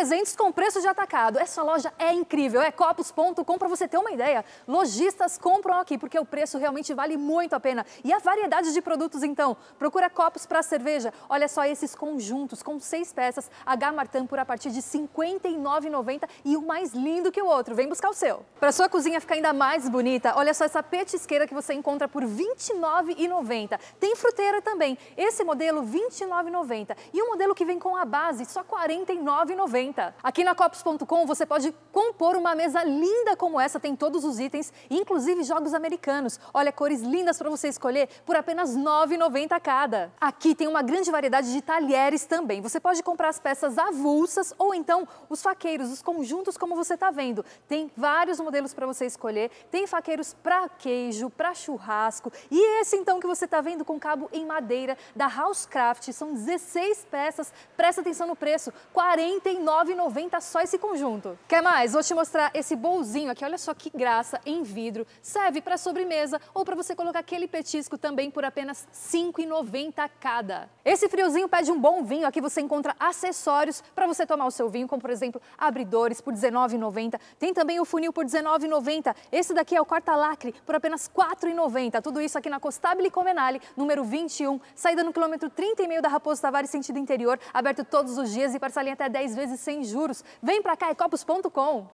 presentes com preço de atacado. Essa loja é incrível, é copos.com para você ter uma ideia. Lojistas compram aqui porque o preço realmente vale muito a pena. E a variedade de produtos então. Procura copos para cerveja. Olha só esses conjuntos com seis peças, H Martan por a partir de R$ 59,90 e o mais lindo que o outro. Vem buscar o seu. Para sua cozinha ficar ainda mais bonita, olha só essa petisqueira que você encontra por R$ 29,90. Tem fruteira também. Esse modelo R$ 29,90 e um modelo que vem com a base só R$ 49,90. Aqui na Copos.com você pode compor uma mesa linda como essa, tem todos os itens, inclusive jogos americanos. Olha, cores lindas para você escolher por apenas R$ 9,90 cada. Aqui tem uma grande variedade de talheres também. Você pode comprar as peças avulsas ou então os faqueiros, os conjuntos como você está vendo. Tem vários modelos para você escolher, tem faqueiros para queijo, para churrasco e esse então que você está vendo com cabo em madeira da Housecraft. São 16 peças, presta atenção no preço, R$ 49,90. 9,90 só esse conjunto. Quer mais? Vou te mostrar esse bolzinho aqui, olha só que graça, em vidro. Serve para sobremesa ou para você colocar aquele petisco também por apenas R$ 5,90 cada. Esse friozinho pede um bom vinho, aqui você encontra acessórios para você tomar o seu vinho, como por exemplo, abridores por 19,90. Tem também o funil por 19,90. Esse daqui é o corta-lacre por apenas 4,90. Tudo isso aqui na Costabile Comenale, número 21, saída no quilômetro 30,5 da Raposo Tavares, sentido interior, aberto todos os dias e parcelinha até 10 vezes sem sem juros. Vem para cá, é copos.com.